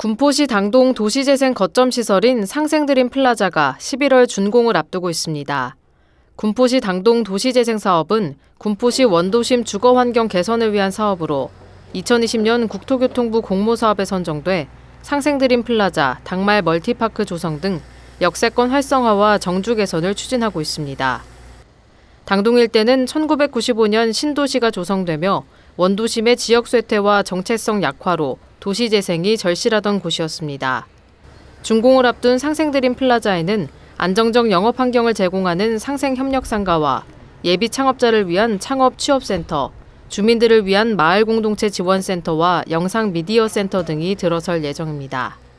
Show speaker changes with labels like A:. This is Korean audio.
A: 군포시 당동 도시재생 거점 시설인 상생드림 플라자가 11월 준공을 앞두고 있습니다. 군포시 당동 도시재생 사업은 군포시 원도심 주거 환경 개선을 위한 사업으로 2020년 국토교통부 공모사업에 선정돼 상생드림 플라자, 당말 멀티파크 조성 등 역세권 활성화와 정주 개선을 추진하고 있습니다. 당동 일대는 1995년 신도시가 조성되며 원도심의 지역 쇠퇴와 정체성 약화로 도시 재생이 절실하던 곳이었습니다. 준공을 앞둔 상생드림 플라자에는 안정적 영업 환경을 제공하는 상생협력상가와 예비 창업자를 위한 창업 취업센터, 주민들을 위한 마을 공동체 지원센터와 영상 미디어 센터 등이 들어설 예정입니다.